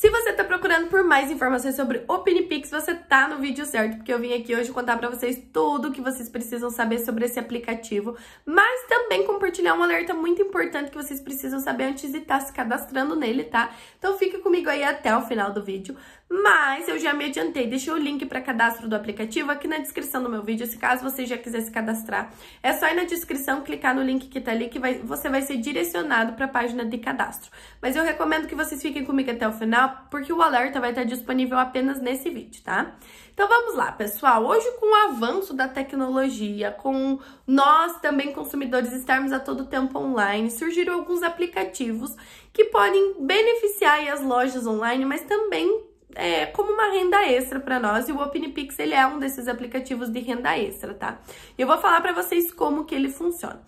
Se você está procurando por mais informações sobre Pinipix, você tá no vídeo certo, porque eu vim aqui hoje contar para vocês tudo o que vocês precisam saber sobre esse aplicativo, mas também compartilhar um alerta muito importante que vocês precisam saber antes de estar tá se cadastrando nele, tá? Então fica comigo aí até o final do vídeo. Mas eu já me adiantei, deixei o link para cadastro do aplicativo aqui na descrição do meu vídeo, se caso você já quiser se cadastrar. É só ir na descrição, clicar no link que está ali que vai, você vai ser direcionado para a página de cadastro. Mas eu recomendo que vocês fiquem comigo até o final porque o alerta vai estar disponível apenas nesse vídeo, tá? Então vamos lá, pessoal. Hoje com o avanço da tecnologia, com nós também consumidores estarmos a todo tempo online, surgiram alguns aplicativos que podem beneficiar as lojas online, mas também é, como uma renda extra para nós e o OpenPix ele é um desses aplicativos de renda extra, tá? Eu vou falar para vocês como que ele funciona.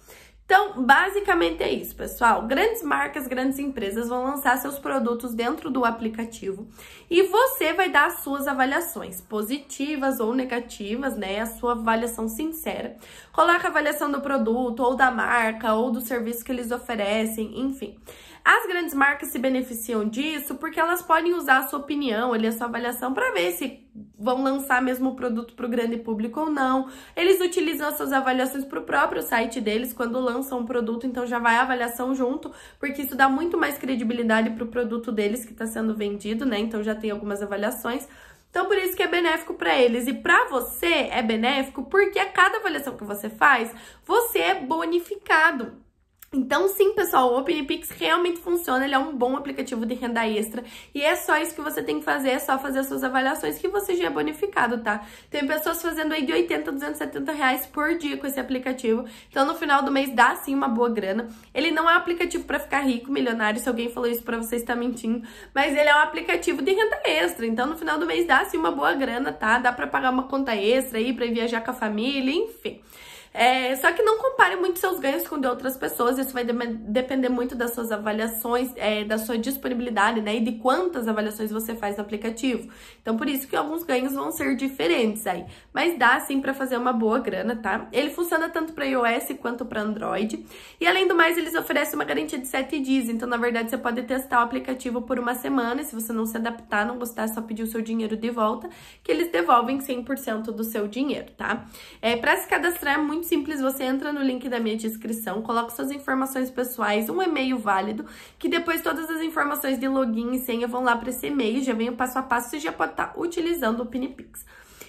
Então, basicamente é isso, pessoal. Grandes marcas, grandes empresas vão lançar seus produtos dentro do aplicativo e você vai dar as suas avaliações, positivas ou negativas, né? A sua avaliação sincera. Coloca a avaliação do produto, ou da marca, ou do serviço que eles oferecem, enfim. As grandes marcas se beneficiam disso porque elas podem usar a sua opinião, ali, a sua avaliação para ver se vão lançar mesmo o produto para o grande público ou não. Eles utilizam as suas avaliações para o próprio site deles quando lançam um produto, então já vai a avaliação junto, porque isso dá muito mais credibilidade para o produto deles que está sendo vendido, né? Então já tem algumas avaliações. Então, por isso que é benéfico para eles. E para você é benéfico porque a cada avaliação que você faz, você é bonificado. Então, sim, pessoal, o OpenPix realmente funciona, ele é um bom aplicativo de renda extra. E é só isso que você tem que fazer, é só fazer as suas avaliações que você já é bonificado, tá? Tem pessoas fazendo aí de 80 a 270 reais por dia com esse aplicativo. Então, no final do mês, dá sim uma boa grana. Ele não é um aplicativo para ficar rico, milionário, se alguém falou isso pra você, está mentindo. Mas ele é um aplicativo de renda extra, então no final do mês dá sim uma boa grana, tá? Dá pra pagar uma conta extra aí, pra viajar com a família, enfim... É, só que não compare muito seus ganhos com de outras pessoas, isso vai de depender muito das suas avaliações, é, da sua disponibilidade, né? E de quantas avaliações você faz no aplicativo. Então, por isso que alguns ganhos vão ser diferentes aí. Mas dá sim para fazer uma boa grana, tá? Ele funciona tanto para iOS quanto para Android. E além do mais, eles oferecem uma garantia de 7 dias. Então, na verdade, você pode testar o aplicativo por uma semana. E se você não se adaptar, não gostar, é só pedir o seu dinheiro de volta, que eles devolvem 100% do seu dinheiro, tá? É, para se cadastrar é muito muito simples, você entra no link da minha descrição, coloca suas informações pessoais, um e-mail válido, que depois todas as informações de login e senha vão lá para esse e-mail, já vem o passo a passo, você já pode estar tá utilizando o PiniPix.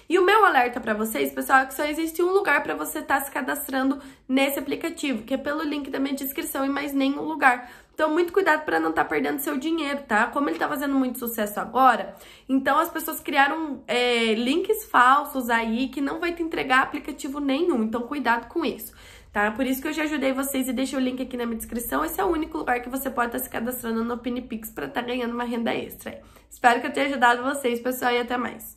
E o meu alerta para vocês, pessoal, é que só existe um lugar para você estar tá se cadastrando nesse aplicativo, que é pelo link da minha descrição e mais nenhum lugar. Então, muito cuidado para não estar tá perdendo seu dinheiro, tá? Como ele tá fazendo muito sucesso agora, então as pessoas criaram é, links falsos aí que não vai te entregar aplicativo nenhum. Então, cuidado com isso tá? Por isso que eu já ajudei vocês e deixei o link aqui na minha descrição. Esse é o único lugar que você pode estar tá se cadastrando no Pinipix para estar tá ganhando uma renda extra. Espero que eu tenha ajudado vocês, pessoal, e até mais.